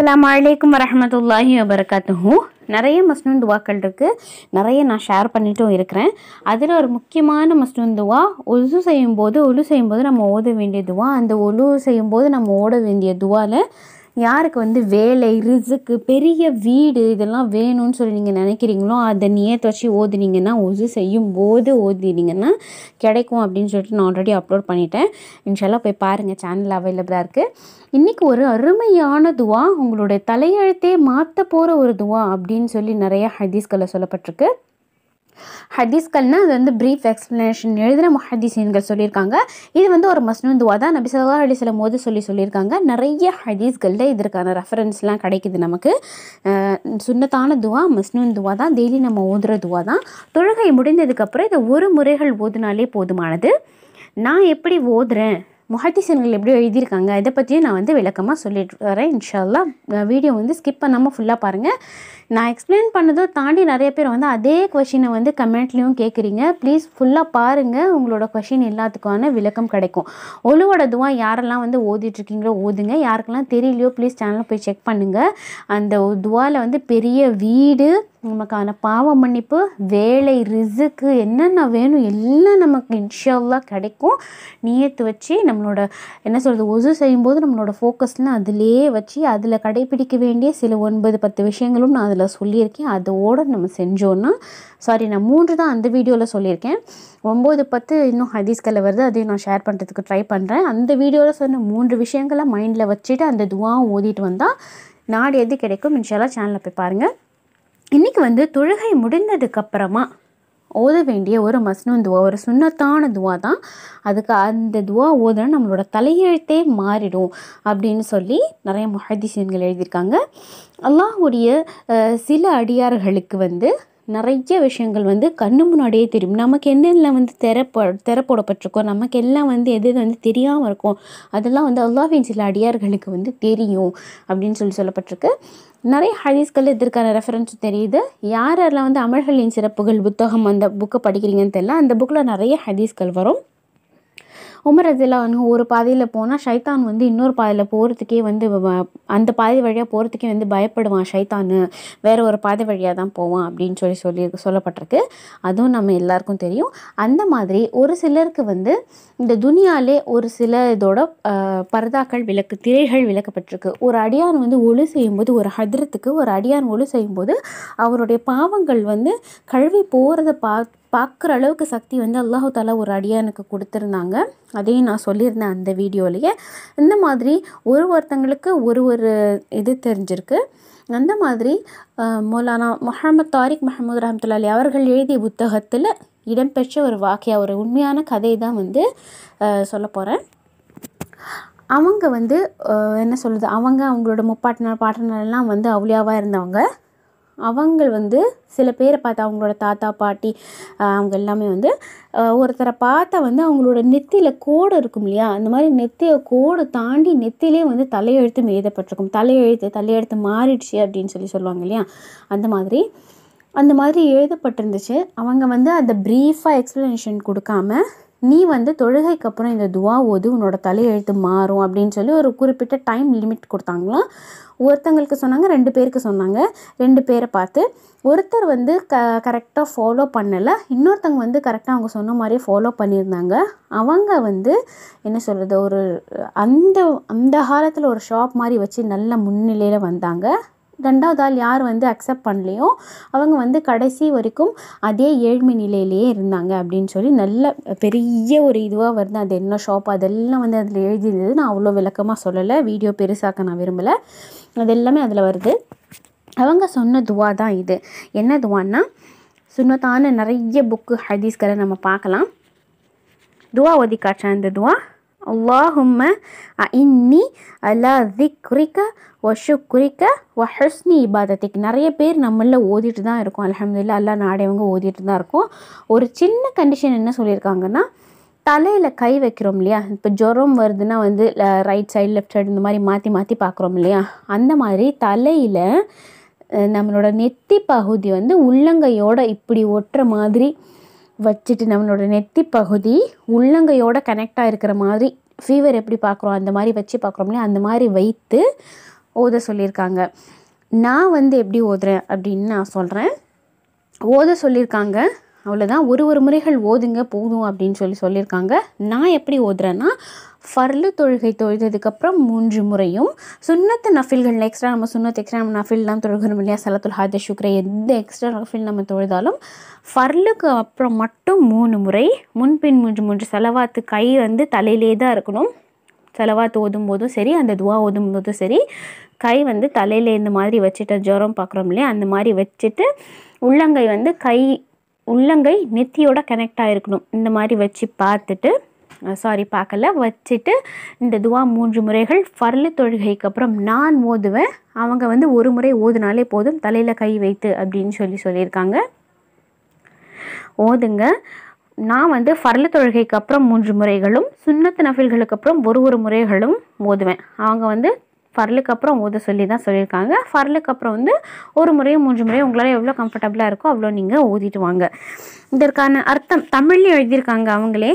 அஸ்லாம் வலைக்கம் வரமத்துல்லாஹி வபரகாத்துஹூ நிறைய மஸ்னூன் துவாக்கள் இருக்குது நிறைய நான் ஷேர் பண்ணிட்டும் இருக்கிறேன் அதில் ஒரு முக்கியமான மஸ்னூன் துவா ஒலு செய்யும்போது ஒலு செய்யும்போது நம்ம ஓத வேண்டிய துவா அந்த ஒழு செய்யும்போது நம்ம ஓட வேண்டிய துவாவில் யாருக்கு வந்து வேலை ரிசுக்கு பெரிய வீடு இதெல்லாம் வேணும்னு சொல்லி நீங்கள் நினைக்கிறீங்களோ அதை நியத்தை வச்சு ஓதுனீங்கன்னா ஒசு செய்யும் போது ஓதினீங்கன்னா கிடைக்கும் அப்படின்னு சொல்லிட்டு நான் ஆல்ரெடி அப்லோட் பண்ணிட்டேன் இன்ஷால்லாம் போய் பாருங்கள் சேனல் அவைலபிளாக இருக்குது இன்றைக்கி ஒரு அருமையான துவா உங்களுடைய தலையெழுத்தே மாற்ற போகிற ஒரு துவா அப்படின்னு சொல்லி நிறைய ஹதீஸ்களை சொல்லப்பட்டிருக்கு ஹதீஸ்கள்னால் அது வந்து ப்ரீஃப் எக்ஸ்ப்ளனேஷன் எழுதின ஹதீஸ்கள் சொல்லியிருக்காங்க இது வந்து ஒரு மஸ்னூன் துவா தான் நபி சொல்லா அலி சொல்லும் போது சொல்லி சொல்லியிருக்காங்க நிறைய ஹதீஸ்களில் இதற்கான ரெஃபரன்ஸ்லாம் கிடைக்குது நமக்கு சுண்ணத்தான துவா மஸ்னூன் துவா தான் டெய்லி நம்ம ஓதுகிற துவா தான் தொழுகை முடிந்ததுக்கப்புறம் இதை ஒரு முறைகள் ஓதுனாலே போதுமானது நான் எப்படி ஓதுறேன் முஹத்திசன்கள் எப்படி எழுதியிருக்காங்க இதை பற்றியும் நான் வந்து விளக்கமாக சொல்லிட்டு வரேன் இன்ஷால்லாம் வீடியோ வந்து ஸ்கிப் பண்ணாமல் ஃபுல்லாக பாருங்கள் நான் எக்ஸ்பிளைன் பண்ணதோ தாண்டி நிறைய பேர் வந்து அதே கொஷினை வந்து கமெண்ட்லேயும் கேட்குறீங்க ப்ளீஸ் ஃபுல்லாக பாருங்கள் உங்களோட கொஷின் எல்லாத்துக்கான விளக்கம் கிடைக்கும் ஒழுவோட துவா யாரெல்லாம் வந்து ஓதிட்டுருக்கீங்களோ ஓதுங்க யாருக்கெல்லாம் தெரியலையோ ப்ளீஸ் சேனலில் போய் செக் பண்ணுங்கள் அந்த துவாவில் வந்து பெரிய வீடு நமக்கான பாவ மன்னிப்பு வேலை ரிசுக்கு என்னென்ன வேணும் எல்லாம் நமக்கு இன்ஷால்லாம் கிடைக்கும் நீயத்து வச்சு நம்மளோட என்ன சொல்கிறது ஒசு செய்யும்போது நம்மளோட ஃபோக்கஸ்லாம் அதிலே வச்சு அதில் கடைபிடிக்க வேண்டிய சில ஒன்பது பத்து விஷயங்களும் நான் அதில் சொல்லியிருக்கேன் அதோடு நம்ம செஞ்சோன்னா சாரி நான் மூன்று தான் அந்த வீடியோவில் சொல்லியிருக்கேன் ஒம்பது பத்து இன்னும் ஹதீஸ்களில் வருது அதையும் நான் ஷேர் பண்ணுறதுக்கு ட்ரை பண்ணுறேன் அந்த வீடியோவில் சொன்ன மூன்று விஷயங்களை மைண்டில் வச்சுட்டு அந்த துவாவும் ஓதிட்டு வந்தால் நாடு எது கிடைக்கும் இன்ஷாலாக சேனலில் போய் பாருங்கள் இன்றைக்கி வந்து தொழுகை முடிந்ததுக்கப்புறமா ஓத வேண்டிய ஒரு மஸ்னூன் துவா ஒரு சுண்ணத்தான துவா தான் அதுக்கு அந்த துவா ஓதுனா நம்மளோட தலையெழுத்தே மாறிடும் அப்படின்னு சொல்லி நிறைய மஹதிசீன்கள் எழுதியிருக்காங்க அல்லாஹுடைய சில அடியார்களுக்கு வந்து நிறைய விஷயங்கள் வந்து கண்ணு முன்னாடியே தெரியும் நமக்கு என்னென்ன வந்து திறப்ப திறப்போடப்பட்டிருக்கோ நமக்கு எல்லாம் வந்து எது எது வந்து தெரியாமல் இருக்கும் அதெல்லாம் வந்து அல்லாஹின் சில அடியார்களுக்கு வந்து தெரியும் அப்படின்னு சொல்லி சொல்லப்பட்டிருக்கு நிறைய ஹதீஸ்கள் இதற்கான ரெஃபரன்ஸும் தெரியுது யார் யாரெல்லாம் வந்து அமல்களின் சிறப்புகள் புத்தகம் அந்த புக்கை படிக்கிறீங்கன்னு தெரியல அந்த புக்கில் நிறைய ஹதீஸ்கள் வரும் உமர் அதில் வந்து ஒரு பாதையில் போனால் ஷைத்தான் வந்து இன்னொரு பாதையில் போகிறதுக்கே வந்து அந்த பாதை வழியாக போகிறதுக்கே வந்து பயப்படுவான் ஷைத்தான் வேறு ஒரு பாதை வழியாக தான் போவான் அப்படின்னு சொல்லி சொல்லி சொல்லப்பட்டிருக்கு அதுவும் நம்ம எல்லாருக்கும் தெரியும் அந்த மாதிரி ஒரு சிலருக்கு வந்து இந்த துனியாலே ஒரு சில இதோட பர்தாக்கள் விளக்கு திரைகள் விளக்கப்பட்டிருக்கு ஒரு அடியான் வந்து ஒளி செய்யும்போது ஒரு ஹதிரத்துக்கு ஒரு அடியான் ஒளி செய்யும்போது அவருடைய பாவங்கள் வந்து கழுவி போகிறத பார்த்து பார்க்குற அளவுக்கு சக்தி வந்து அல்லாஹு தாலா ஒரு அடியாக எனக்கு கொடுத்துருந்தாங்க அதையும் நான் சொல்லியிருந்தேன் அந்த வீடியோலையே இந்த மாதிரி ஒரு ஒருத்தங்களுக்கு ஒரு ஒரு இது தெரிஞ்சிருக்கு அந்த மாதிரி மௌலானா முஹமத் தாரிக் மஹமூத் அலி அவர்கள் எழுதிய புத்தகத்தில் இடம்பெற்ற ஒரு வாக்கியா ஒரு உண்மையான கதை தான் வந்து சொல்ல போகிறேன் அவங்க வந்து என்ன சொல்லுது அவங்க அவங்களோட முப்பாட்டினர் பாட்டினர்லாம் வந்து அவ்வளியாவாக இருந்தவங்க அவங்க வந்து சில பேரை பார்த்து அவங்களோட தாத்தா பாட்டி அவங்க எல்லாமே வந்து ஒருத்தரை பார்த்தா வந்து அவங்களோட நெத்தியில் கோடு இருக்கும் இல்லையா அந்த மாதிரி நெத்திய கோடு தாண்டி நெத்திலே வந்து தலையெழுத்து எழுதப்பட்டிருக்கும் தலையெழுத்து தலையெழுத்து மாறிடுச்சு அப்படின்னு சொல்லி சொல்லுவாங்க இல்லையா அந்த மாதிரி அந்த மாதிரி எழுதப்பட்டிருந்துச்சு அவங்க வந்து அந்த ப்ரீஃபாக எக்ஸ்ப்ளனேஷன் கொடுக்காம நீ வந்து தொழுகைக்கு அப்புறம் இந்த துவா ஓது உன்னோட தலையெழுத்து மாறும் அப்படின்னு சொல்லி ஒரு குறிப்பிட்ட டைம் லிமிட் கொடுத்தாங்களாம் ஒருத்தங்களுக்கு சொன்னாங்க ரெண்டு பேருக்கு சொன்னாங்க ரெண்டு பேரை பார்த்து ஒருத்தர் வந்து க கரெக்டாக ஃபாலோ பண்ணலை இன்னொருத்தவங்க வந்து கரெக்டாக அவங்க சொன்ன மாதிரியே ஃபாலோ பண்ணியிருந்தாங்க அவங்க வந்து என்ன சொல்கிறது ஒரு அந்த அந்த காலத்தில் ஒரு ஷாப் மாதிரி வச்சு நல்ல முன்னிலையில் வந்தாங்க ரெண்டாவது ஆள் யார் வந்து அக்செப்ட் பண்ணலையோ அவங்க வந்து கடைசி வரைக்கும் அதே ஏழ்மை நிலையிலேயே இருந்தாங்க அப்படின்னு சொல்லி நல்ல பெரிய ஒரு இதுவாக வருது அது என்ன ஷாப் அதெல்லாம் வந்து அதில் எழுதியிருந்தது நான் அவ்வளோ விளக்கமாக சொல்லலை வீடியோ பெருசாக்க நான் விரும்பலை அது எல்லாமே அதில் வருது அவங்க சொன்ன துவா தான் இது என்ன துவான்னா சுண்ணத்தான நிறைய புக்கு ஹதீஸ்களை நம்ம பார்க்கலாம் துவா ஒதிக்காட்சா இந்த துவா اللهم இன்னி அலா திக்ரிக்க ஒஷுக்ரிக்க ஒஹஸ்னி இபாதத்திக் நிறைய பேர் நம்மளில் ஓதிட்டு தான் இருக்கோம் அலமதுல்லா அல்லா நாடையவங்க ஓதிட்டு தான் இருக்கும் ஒரு சின்ன கண்டிஷன் என்ன சொல்லியிருக்காங்கன்னா தலையில் கை வைக்கிறோம் இல்லையா இப்போ ஜுரம் வருதுன்னா வந்து ரைட் சைடு லெஃப்ட் சைடு இந்த மாதிரி மாற்றி மாற்றி பார்க்குறோம் இல்லையா அந்த மாதிரி தலையில் நம்மளோட நெத்தி பகுதி வந்து உள்ளங்கையோட இப்படி ஒட்டுற மாதிரி வச்சுட்டு நம்மளோட நெத்தி பகுதி உள்ளங்கையோட கனெக்டாக இருக்கிற மாதிரி ஃபீவர் எப்படி பார்க்குறோம் அந்த மாதிரி வச்சு பார்க்குறோம்லையே அந்த மாதிரி வைத்து ஓத சொல்லியிருக்காங்க நான் வந்து எப்படி ஓதுறேன் அப்படின்னு நான் சொல்கிறேன் ஓத சொல்லியிருக்காங்க அவ்வளோதான் ஒரு ஒரு முறைகள் ஓதுங்க போதும் அப்படின்னு சொல்லி சொல்லியிருக்காங்க நான் எப்படி ஓதுறேன்னா ஃபர்லு தொழுகை தொழுததுக்கப்புறம் மூன்று முறையும் சுண்ணத்து நஃபில்கள் எக்ஸ்ட்ரா நம்ம சுண்ணத்து எக்ஸ்ட்ரா நம்ம நஃபில்லாம் தொழுகிறோம் இல்லையா சலத்துல் ஹாஜ சுக்ரை எந்த எக்ஸ்ட்ரா நஃபில் நம்ம தொழுதாலும் ஃபர்லுக்கு அப்புறம் மட்டும் மூணு முறை முன்பின் மூன்று மூன்று செலவாத்து கை வந்து தலையிலே தான் இருக்கணும் செலவாத்து ஓதும் போதும் சரி அந்த துவா ஓதும் போதும் சரி கை வந்து தலையில் இந்த மாதிரி வச்சுட்டு ஜுரம் பார்க்குறோம் இல்லையா அந்த மாதிரி வச்சுட்டு உள்ளங்கை வந்து கை உள்ளங்கை நெத்தியோட கனெக்ட் ஆகிருக்கணும் இந்த மாதிரி வச்சு பார்த்துட்டு சாரி பார்க்கல வச்சுட்டு இந்த துவா மூன்று முறைகள் ஃபர்லு தொழுகைக்கு அப்புறம் நான் ஓதுவேன் அவங்க வந்து ஒரு முறை ஓதுனாலே போதும் தலையில் கை வைத்து அப்படின்னு சொல்லி சொல்லியிருக்காங்க ஓதுங்க நான் வந்து ஃபர்ல தொழுகைக்கு அப்புறம் மூன்று முறைகளும் சுண்ணத்து நஃபில்களுக்கு அப்புறம் ஒரு ஒரு முறைகளும் ஓதுவேன் அவங்க வந்து ஃபர்லுக்கு அப்புறம் ஓத சொல்லி தான் சொல்லியிருக்காங்க ஃபர்லுக்கு அப்புறம் வந்து ஒரு முறையும் மூன்று முறையும் உங்களால் எவ்வளோ கம்ஃபர்டபுளாக இருக்கோ அவ்வளோ நீங்கள் ஓதிட்டு வாங்க இதற்கான அர்த்தம் தமிழ்லேயும் எழுதியிருக்காங்க அவங்களே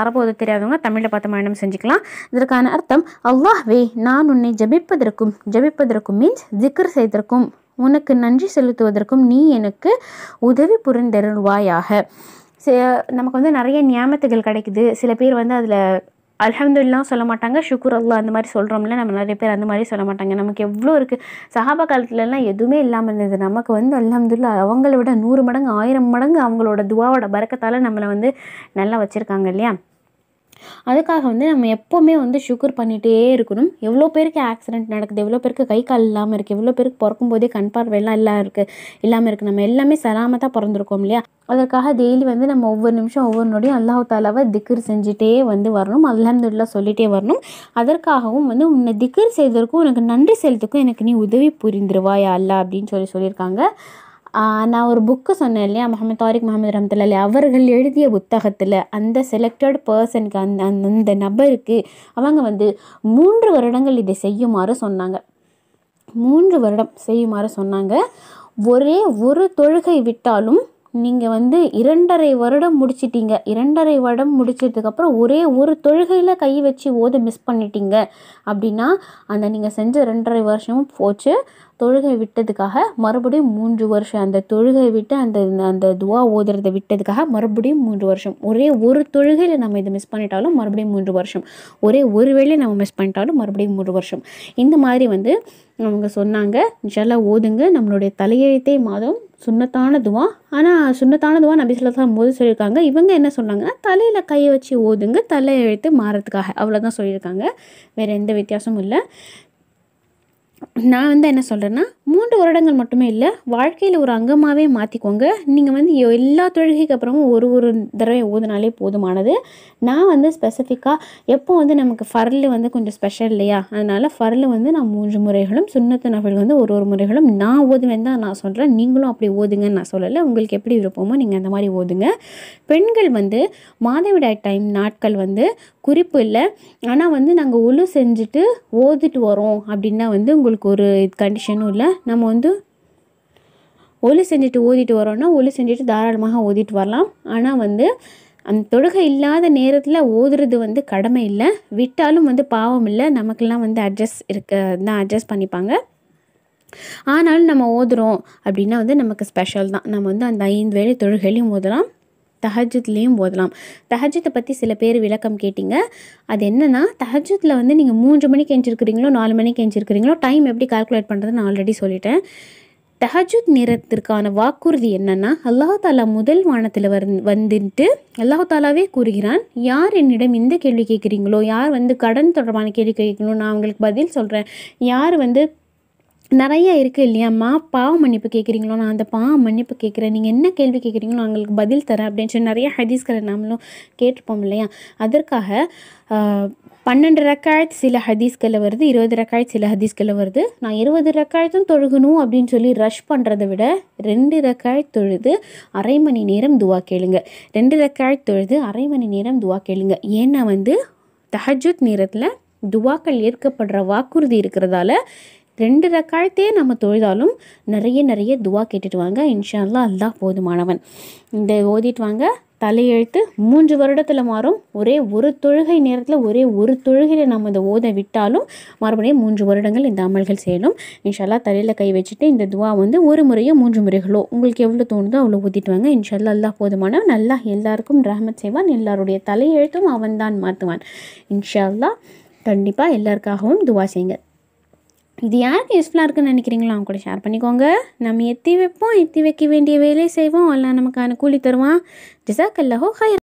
அரபு தெரியாதவங்க தமிழில் பார்த்து மரணம் செஞ்சுக்கலாம் இதற்கான அர்த்தம் அல்லாஹ்வே நான் உன்னை ஜபிப்பதற்கும் ஜபிப்பதற்கும் மீன்ஸ் ஜிக்கர் செய்தற்கும் உனக்கு நன்றி செலுத்துவதற்கும் நீ எனக்கு உதவி புரிந்தருள்வாயாக நமக்கு வந்து நிறைய நியமத்துகள் கிடைக்குது சில பேர் வந்து அதில் அலமதுல்லாம் சொல்ல மாட்டாங்க ஷுக்குர் அல்லா அந்த மாதிரி சொல்கிறோம்ல நம்ம நிறைய பேர் அந்த மாதிரி சொல்ல மாட்டாங்க நமக்கு எவ்வளோ இருக்குது சஹாபா காலத்துலலாம் எதுவுமே இல்லாமல் இருந்தது நமக்கு வந்து அலமதுல்லா அவங்கள விட நூறு மடங்கு ஆயிரம் மடங்கு அவங்களோட துவாவோட பறக்கத்தால் நம்மளை வந்து நல்லா வச்சுருக்காங்க இல்லையா அதுக்காக வந்து நம்ம எப்போவுமே வந்து சுகர் பண்ணிகிட்டே இருக்கணும் எவ்வளோ பேருக்கு ஆக்சிடெண்ட் நடக்குது எவ்வளோ பேருக்கு கை கால் இல்லாமல் இருக்குது எவ்வளோ பேருக்கு பிறக்கும் போதே கண் பார்வையெல்லாம் எல்லாம் இருக்குது இல்லாமல் இருக்குது நம்ம எல்லாமே சலாமத்தாக பிறந்திருக்கோம் இல்லையா அதற்காக டெய்லி வந்து நம்ம ஒவ்வொரு நிமிஷம் ஒவ்வொரு நொடியும் அல்லாஹ் தாலாவை திக்கர் செஞ்சுட்டே வந்து வரணும் அல்லாந்துள்ள சொல்லிகிட்டே வரணும் அதற்காகவும் வந்து உன்னை திக்கர் செய்ததற்கும் உனக்கு நன்றி செய்யறதுக்கும் எனக்கு நீ உதவி புரிந்துருவாயா அல்லா அப்படின்னு சொல்லி சொல்லியிருக்காங்க நான் ஒரு புக்கு சொன்னேன் இல்லையா முகமது தாரிக் முகமது ரம்துல்லி அவர்கள் எழுதிய புத்தகத்தில் அந்த செலக்டட் பர்சனுக்கு அந்த அந்த நபருக்கு அவங்க வந்து மூன்று வருடங்கள் இதை செய்யுமாறு சொன்னாங்க மூன்று வருடம் செய்யுமாறு சொன்னாங்க ஒரே ஒரு தொழுகை விட்டாலும் நீங்கள் வந்து இரண்டரை வருடம் முடிச்சிட்டீங்க இரண்டரை வருடம் முடிச்சதுக்கப்புறம் ஒரே ஒரு தொழுகையில் கை வச்சு ஓத மிஸ் பண்ணிட்டீங்க அப்படின்னா அந்த நீங்கள் செஞ்ச ரெண்டரை வருஷமும் போச்சு தொழுகை விட்டதுக்காக மறுபடியும் மூன்று வருஷம் அந்த தொழுகை விட்டு அந்த அந்த துவா ஓதுறதை விட்டதுக்காக மறுபடியும் மூன்று வருஷம் ஒரே ஒரு தொழுகையில் நம்ம இதை மிஸ் பண்ணிட்டாலும் மறுபடியும் மூன்று வருஷம் ஒரே ஒரு வேலையை நம்ம மிஸ் பண்ணிட்டாலும் மறுபடியும் மூன்று வருஷம் இந்த மாதிரி வந்து அவங்க சொன்னாங்க ஜல ஓதுங்க நம்மளுடைய தலையெழுத்தே மாதம் சுண்ணத்தான துவா ஆனால் சுண்ணத்தான துவா நபி சொல்லாஹ் போது சொல்லியிருக்காங்க இவங்க என்ன சொன்னாங்கன்னா தலையில் கையை வச்சு ஓதுங்க தலையை எழுத்து மாறதுக்காக அவ்வளோதான் சொல்லியிருக்காங்க வேறு எந்த வித்தியாசமும் இல்லை நான் வந்து என்ன சொல்கிறேன்னா மூன்று வருடங்கள் மட்டுமே இல்லை வாழ்க்கையில் ஒரு அங்கமாகவே மாற்றிக்கோங்க நீங்கள் வந்து எல்லா தொழுகைக்கு அப்புறமும் ஒரு ஒரு தடவை ஓதுனாலே போதுமானது நான் வந்து ஸ்பெசிஃபிக்காக எப்போ வந்து நமக்கு ஃபர்லு வந்து கொஞ்சம் ஸ்பெஷல் இல்லையா அதனால் ஃபர்லு வந்து நான் மூன்று முறைகளும் சுண்ணத்து நபர்கள் வந்து ஒரு ஒரு முறைகளும் நான் ஓதுவேன் தான் நான் சொல்கிறேன் நீங்களும் அப்படி ஓதுங்கன்னு நான் சொல்லலை உங்களுக்கு எப்படி விருப்பமோ நீங்கள் அந்த மாதிரி ஓதுங்க பெண்கள் வந்து மாதவிடாய் டைம் நாட்கள் வந்து குறிப்பு இல்லை ஆனால் வந்து நாங்கள் உழு செஞ்சுட்டு ஓதுட்டு வரோம் அப்படின்னா வந்து உங்களுக்கு ஒரு கண்டிஷனும் இல்லை நம்ம வந்து ஒலி செஞ்சுட்டு ஓதிட்டு வரோன்னா ஒலி செஞ்சுட்டு தாராளமாக ஓதிட்டு வரலாம் ஆனால் வந்து அந்த தொழுகை இல்லாத நேரத்தில் ஓதுறது வந்து கடமை இல்லை விட்டாலும் வந்து பாவம் இல்லை நமக்கெல்லாம் வந்து அட்ஜஸ்ட் இருக்க தான் அட்ஜஸ்ட் பண்ணிப்பாங்க ஆனாலும் நம்ம ஓதுறோம் அப்படின்னா வந்து நமக்கு ஸ்பெஷல் தான் நம்ம வந்து அந்த ஐந்து வேலை தொழுகையிலையும் ஓதலாம் தஹஜத்லேயும் ஓதலாம் தஹஜத்தை பற்றி சில பேர் விளக்கம் கேட்டிங்க அது என்னென்னா தஹஜத்தில் வந்து நீங்கள் மூன்று மணிக்கு எஞ்சிருக்கிறீங்களோ நாலு மணிக்கு எஞ்சிருக்கிறீங்களோ டைம் எப்படி கால்குலேட் பண்ணுறதுன்னு நான் ஆல்ரெடி சொல்லிட்டேன் தஹஜுத் நேரத்திற்கான வாக்குறுதி என்னென்னா அல்லாஹாலா தாலா முதல் வானத்தில் வந் வந்துட்டு அல்லாஹாலாவே தாலாவே கூறுகிறான் யார் என்னிடம் இந்த கேள்வி கேட்குறீங்களோ யார் வந்து கடன் தொடர்பான கேள்வி கேட்கணும் நான் அவங்களுக்கு பதில் சொல்கிறேன் யார் வந்து நிறைய இருக்குது இல்லையாம்மா பாவ மன்னிப்பு கேட்குறீங்களோ நான் அந்த பாவ மன்னிப்பு கேட்குறேன் நீங்கள் என்ன கேள்வி கேட்குறீங்களோ நான் உங்களுக்கு பதில் தரேன் அப்படின்னு சொல்லி நிறைய ஹதீஸ்களை நாமளும் கேட்டிருப்போம் இல்லையா அதற்காக பன்னெண்டு ரக்காயத் சில ஹதீஸ்களை வருது இருபது ரக்காயத் சில ஹதீஸ்களை வருது நான் இருபது ரக்காயத்தும் தொழுகணும் அப்படின்னு சொல்லி ரஷ் பண்ணுறதை விட ரெண்டு ரக்காய் தொழுது அரை மணி நேரம் துவா கேளுங்க ரெண்டு ரக்காய் தொழுது அரை மணி நேரம் துவா கேளுங்க ஏன்னா வந்து தஹஜூத் நேரத்தில் துவாக்கள் ஏற்கப்படுற வாக்குறுதி இருக்கிறதால ரெண்டு ரக்காலத்தே நம்ம தொழுதாலும் நிறைய நிறைய துவா கேட்டுட்டு வாங்க இன்ஷால்லாம் அதுதான் போதுமானவன் இந்த ஓதிட்டு வாங்க தலையெழுத்து மூன்று வருடத்தில் மாறும் ஒரே ஒரு தொழுகை நேரத்தில் ஒரே ஒரு தொழுகையில் நம்ம இதை ஓத விட்டாலும் மறுபடியும் மூன்று வருடங்கள் இந்த அமல்கள் செய்யணும் இன்ஷால்லா தலையில் கை வச்சுட்டு இந்த துவா வந்து ஒரு முறையோ மூன்று முறைகளோ உங்களுக்கு எவ்வளோ தோணுதோ அவ்வளோ ஊற்றிட்டு வாங்க இன்ஷால்லா எல்லாம் போதுமான நல்லா எல்லாருக்கும் ரஹமத் செய்வான் எல்லாருடைய தலையெழுத்தும் அவன் தான் மாற்றுவான் இன்ஷால்லா கண்டிப்பாக எல்லாருக்காகவும் துவா செய்யுங்க இது யாருக்கு யூஸ்ஃபுல்லாக இருக்குன்னு நினைக்கிறீங்களோ அவங்க கூட ஷேர் பண்ணிக்கோங்க நம்ம எத்தி வைப்போம் எத்தி வைக்க வேண்டிய வேலையை செய்வோம் எல்லாம் நமக்கான கூலி தருவான் ஜிசாக் அல்லஹோ ஹைர்